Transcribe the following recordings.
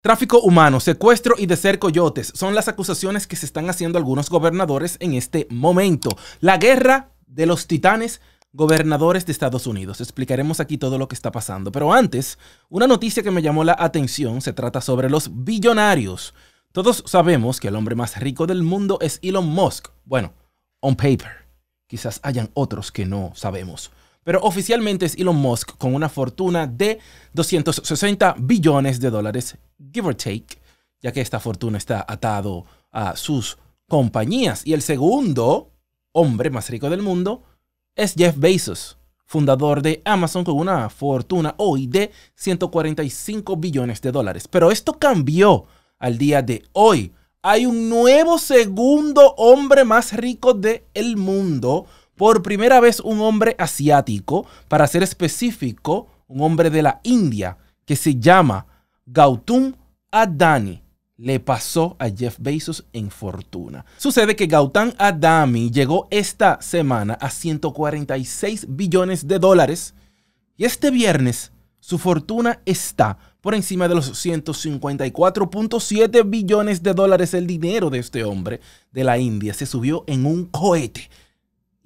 Tráfico humano, secuestro y de ser coyotes son las acusaciones que se están haciendo algunos gobernadores en este momento. La guerra de los titanes gobernadores de Estados Unidos. Explicaremos aquí todo lo que está pasando. Pero antes, una noticia que me llamó la atención se trata sobre los billonarios. Todos sabemos que el hombre más rico del mundo es Elon Musk. Bueno, on paper. Quizás hayan otros que no sabemos pero oficialmente es Elon Musk con una fortuna de 260 billones de dólares, give or take, ya que esta fortuna está atado a sus compañías. Y el segundo hombre más rico del mundo es Jeff Bezos, fundador de Amazon con una fortuna hoy de 145 billones de dólares. Pero esto cambió al día de hoy. Hay un nuevo segundo hombre más rico del mundo por primera vez un hombre asiático, para ser específico, un hombre de la India, que se llama Gautam Adani le pasó a Jeff Bezos en fortuna. Sucede que Gautam Adami llegó esta semana a 146 billones de dólares y este viernes su fortuna está por encima de los 154.7 billones de dólares. El dinero de este hombre de la India se subió en un cohete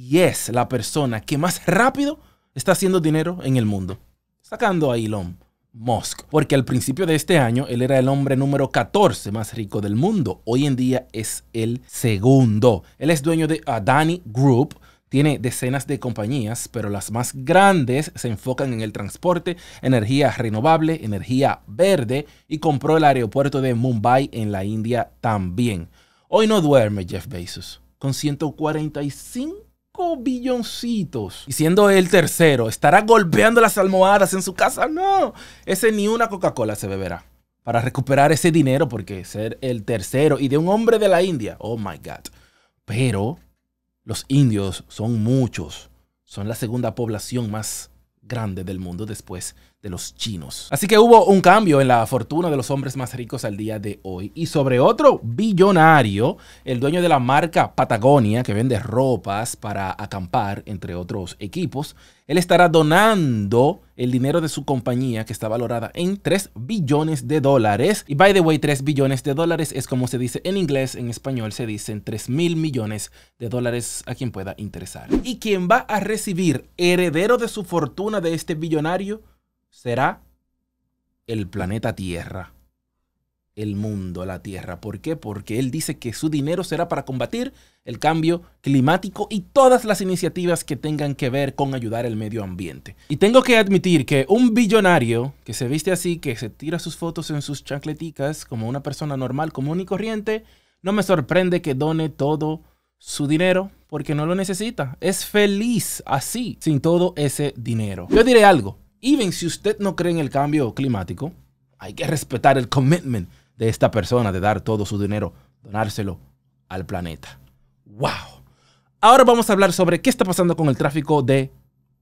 y es la persona que más rápido está haciendo dinero en el mundo. Sacando a Elon Musk. Porque al principio de este año él era el hombre número 14 más rico del mundo. Hoy en día es el segundo. Él es dueño de Adani ah, Group. Tiene decenas de compañías, pero las más grandes se enfocan en el transporte, energía renovable, energía verde y compró el aeropuerto de Mumbai en la India también. Hoy no duerme Jeff Bezos con 145 billoncitos. Y siendo el tercero, ¿estará golpeando las almohadas en su casa? No, ese ni una Coca-Cola se beberá. Para recuperar ese dinero, porque ser el tercero y de un hombre de la India, oh my God. Pero los indios son muchos, son la segunda población más grande del mundo después de los chinos. Así que hubo un cambio en la fortuna de los hombres más ricos al día de hoy. Y sobre otro billonario, el dueño de la marca Patagonia, que vende ropas para acampar, entre otros equipos, él estará donando el dinero de su compañía que está valorada en 3 billones de dólares. Y by the way, 3 billones de dólares es como se dice en inglés, en español se dicen 3 mil millones de dólares a quien pueda interesar. Y quien va a recibir heredero de su fortuna de este billonario será el planeta Tierra, el mundo, la Tierra. ¿Por qué? Porque él dice que su dinero será para combatir el cambio climático y todas las iniciativas que tengan que ver con ayudar al medio ambiente. Y tengo que admitir que un billonario que se viste así, que se tira sus fotos en sus chancleticas como una persona normal, común y corriente, no me sorprende que done todo su dinero porque no lo necesita. Es feliz así, sin todo ese dinero. Yo diré algo. Even si usted no cree en el cambio climático, hay que respetar el commitment de esta persona de dar todo su dinero, donárselo al planeta. ¡Wow! Ahora vamos a hablar sobre qué está pasando con el tráfico de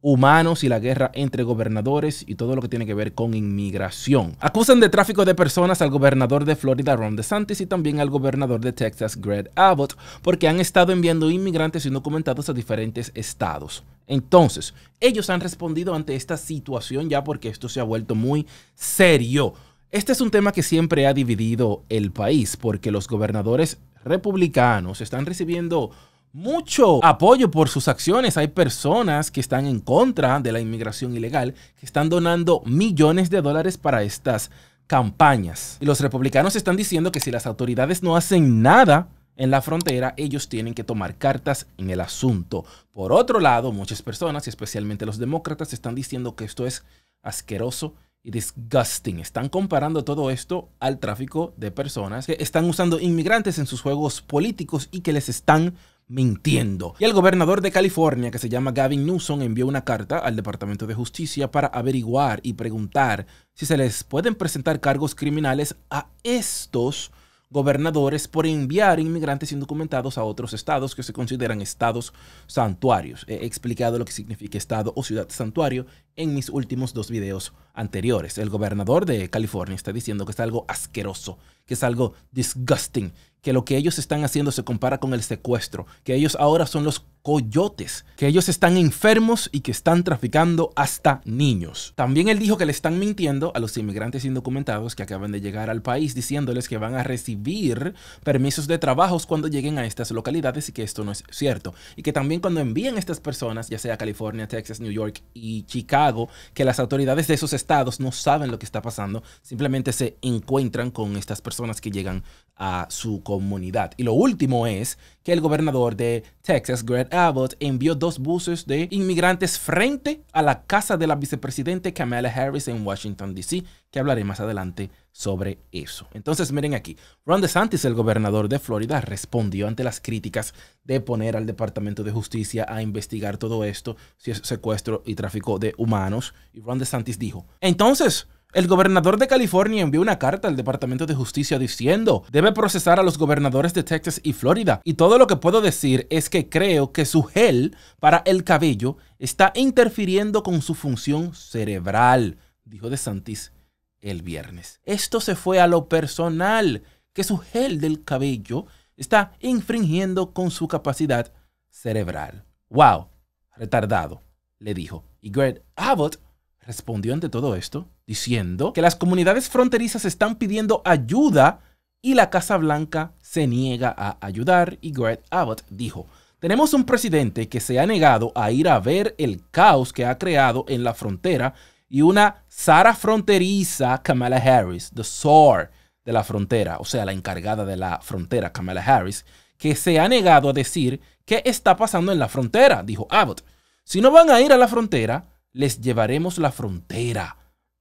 humanos y la guerra entre gobernadores y todo lo que tiene que ver con inmigración. Acusan de tráfico de personas al gobernador de Florida Ron DeSantis y también al gobernador de Texas Greg Abbott porque han estado enviando inmigrantes indocumentados a diferentes estados. Entonces, ellos han respondido ante esta situación ya porque esto se ha vuelto muy serio. Este es un tema que siempre ha dividido el país porque los gobernadores republicanos están recibiendo mucho apoyo por sus acciones. Hay personas que están en contra de la inmigración ilegal, que están donando millones de dólares para estas campañas. Y los republicanos están diciendo que si las autoridades no hacen nada, en la frontera, ellos tienen que tomar cartas en el asunto. Por otro lado, muchas personas, y especialmente los demócratas, están diciendo que esto es asqueroso y disgusting. Están comparando todo esto al tráfico de personas que están usando inmigrantes en sus juegos políticos y que les están mintiendo. Y el gobernador de California, que se llama Gavin Newsom, envió una carta al Departamento de Justicia para averiguar y preguntar si se les pueden presentar cargos criminales a estos gobernadores por enviar inmigrantes indocumentados a otros estados que se consideran estados santuarios. He explicado lo que significa estado o ciudad santuario en mis últimos dos videos anteriores. El gobernador de California está diciendo que es algo asqueroso, que es algo disgusting, que lo que ellos están haciendo se compara con el secuestro, que ellos ahora son los coyotes, que ellos están enfermos y que están traficando hasta niños. También él dijo que le están mintiendo a los inmigrantes indocumentados que acaban de llegar al país diciéndoles que van a recibir permisos de trabajos cuando lleguen a estas localidades y que esto no es cierto. Y que también cuando envíen estas personas, ya sea California, Texas, New York y Chicago, que las autoridades de esos estados no saben lo que está pasando, simplemente se encuentran con estas personas que llegan a su comunidad. Y lo último es que el gobernador de Texas, Greg Abbott, envió dos buses de inmigrantes frente a la casa de la vicepresidente Kamala Harris en Washington, D.C., que hablaré más adelante sobre eso. Entonces, miren aquí, Ron DeSantis, el gobernador de Florida, respondió ante las críticas de poner al Departamento de Justicia a investigar todo esto, si es secuestro y tráfico de humanos. Y Ron DeSantis dijo, entonces, el gobernador de California envió una carta al Departamento de Justicia diciendo, debe procesar a los gobernadores de Texas y Florida. Y todo lo que puedo decir es que creo que su gel para el cabello está interfiriendo con su función cerebral, dijo DeSantis el viernes. Esto se fue a lo personal, que su gel del cabello está infringiendo con su capacidad cerebral. ¡Wow! Retardado, le dijo. Y Greg Abbott respondió ante todo esto diciendo que las comunidades fronterizas están pidiendo ayuda y la Casa Blanca se niega a ayudar y Greg Abbott dijo, tenemos un presidente que se ha negado a ir a ver el caos que ha creado en la frontera y una Sara fronteriza Kamala Harris, the SOR de la frontera, o sea, la encargada de la frontera Kamala Harris, que se ha negado a decir qué está pasando en la frontera, dijo Abbott. Si no van a ir a la frontera, les llevaremos la frontera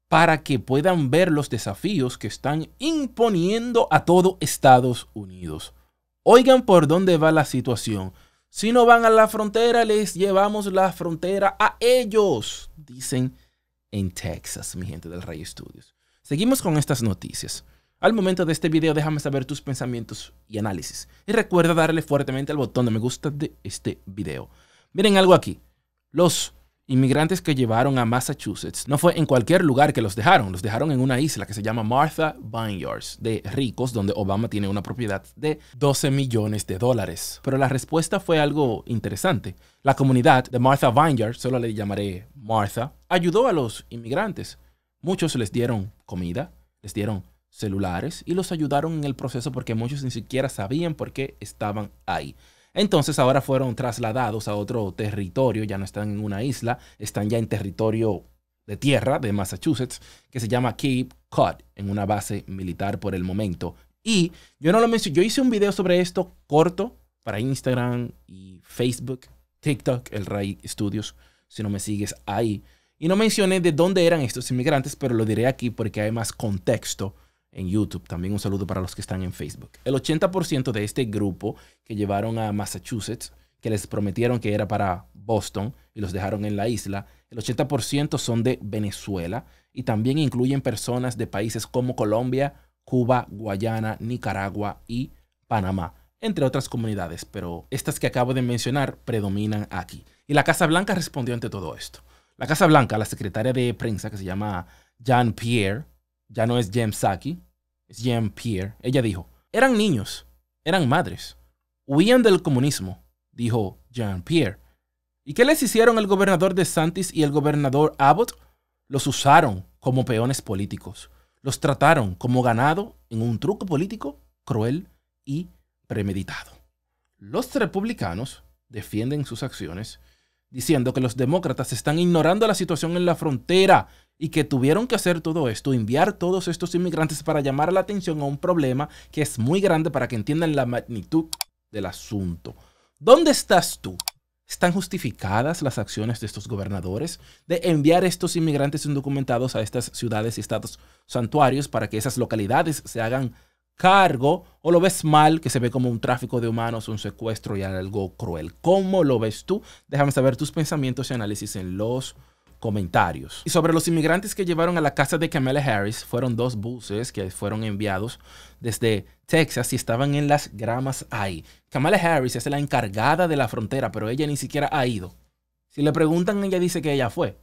para que puedan ver los desafíos que están imponiendo a todo Estados Unidos. Oigan por dónde va la situación. Si no van a la frontera, les llevamos la frontera a ellos, dicen en Texas, mi gente del Rey Studios. Seguimos con estas noticias. Al momento de este video, déjame saber tus pensamientos y análisis. Y recuerda darle fuertemente al botón de me gusta de este video. Miren algo aquí. Los inmigrantes que llevaron a Massachusetts no fue en cualquier lugar que los dejaron, los dejaron en una isla que se llama Martha Vineyards, de ricos, donde Obama tiene una propiedad de 12 millones de dólares. Pero la respuesta fue algo interesante. La comunidad de Martha Vineyards, solo le llamaré Martha, ayudó a los inmigrantes. Muchos les dieron comida, les dieron celulares y los ayudaron en el proceso porque muchos ni siquiera sabían por qué estaban ahí. Entonces ahora fueron trasladados a otro territorio, ya no están en una isla, están ya en territorio de tierra de Massachusetts, que se llama Cape Cod, en una base militar por el momento. Y yo no lo mencioné, yo hice un video sobre esto corto para Instagram y Facebook, TikTok, el Ray Studios, si no me sigues ahí. Y no mencioné de dónde eran estos inmigrantes, pero lo diré aquí porque hay más contexto en YouTube. También un saludo para los que están en Facebook. El 80% de este grupo que llevaron a Massachusetts, que les prometieron que era para Boston y los dejaron en la isla, el 80% son de Venezuela y también incluyen personas de países como Colombia, Cuba, Guayana, Nicaragua y Panamá, entre otras comunidades, pero estas que acabo de mencionar predominan aquí. Y la Casa Blanca respondió ante todo esto. La Casa Blanca, la secretaria de prensa que se llama Jean Pierre, ya no es James Saki, Jean Pierre, ella dijo, eran niños, eran madres, huían del comunismo, dijo Jean Pierre. ¿Y qué les hicieron el gobernador de Santis y el gobernador Abbott? Los usaron como peones políticos, los trataron como ganado en un truco político cruel y premeditado. Los republicanos defienden sus acciones diciendo que los demócratas están ignorando la situación en la frontera y que tuvieron que hacer todo esto, enviar todos estos inmigrantes para llamar la atención a un problema que es muy grande para que entiendan la magnitud del asunto. ¿Dónde estás tú? ¿Están justificadas las acciones de estos gobernadores de enviar estos inmigrantes indocumentados a estas ciudades y estados santuarios para que esas localidades se hagan cargo o lo ves mal, que se ve como un tráfico de humanos, un secuestro y algo cruel. ¿Cómo lo ves tú? Déjame saber tus pensamientos y análisis en los comentarios. Y sobre los inmigrantes que llevaron a la casa de Kamala Harris, fueron dos buses que fueron enviados desde Texas y estaban en las gramas ahí. Kamala Harris es la encargada de la frontera, pero ella ni siquiera ha ido. Si le preguntan, ella dice que ella fue,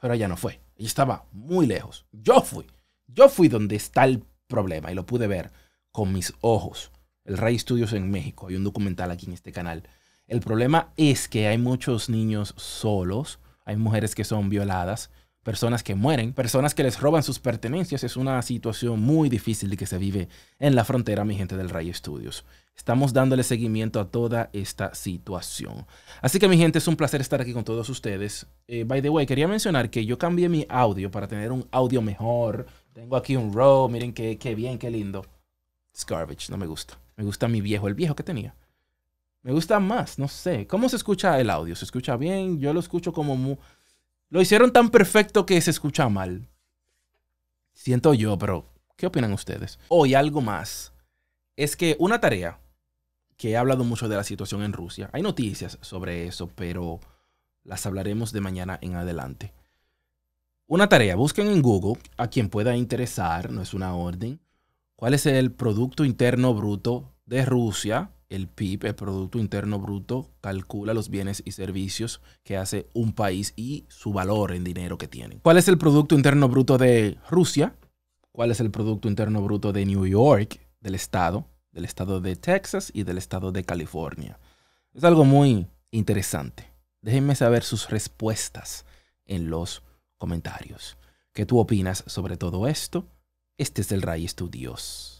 pero ella no fue. Ella estaba muy lejos. Yo fui. Yo fui donde está el problema y lo pude ver con mis ojos. El Ray Studios en México, hay un documental aquí en este canal. El problema es que hay muchos niños solos, hay mujeres que son violadas, personas que mueren, personas que les roban sus pertenencias. Es una situación muy difícil que se vive en la frontera, mi gente del Ray Studios. Estamos dándole seguimiento a toda esta situación. Así que mi gente, es un placer estar aquí con todos ustedes. Eh, by the way, quería mencionar que yo cambié mi audio para tener un audio mejor, tengo aquí un row, miren qué, bien, qué lindo. It's garbage, no me gusta. Me gusta mi viejo, el viejo que tenía. Me gusta más, no sé. ¿Cómo se escucha el audio? ¿Se escucha bien? Yo lo escucho como muy... Lo hicieron tan perfecto que se escucha mal. Siento yo, pero ¿qué opinan ustedes? Hoy algo más. Es que una tarea que he hablado mucho de la situación en Rusia. Hay noticias sobre eso, pero las hablaremos de mañana en adelante. Una tarea, busquen en Google a quien pueda interesar, no es una orden, cuál es el Producto Interno Bruto de Rusia, el PIB, el Producto Interno Bruto, calcula los bienes y servicios que hace un país y su valor en dinero que tiene. ¿Cuál es el Producto Interno Bruto de Rusia? ¿Cuál es el Producto Interno Bruto de New York, del estado, del estado de Texas y del estado de California? Es algo muy interesante. Déjenme saber sus respuestas en los comentarios. ¿Qué tú opinas sobre todo esto? Este es el Ray Studios.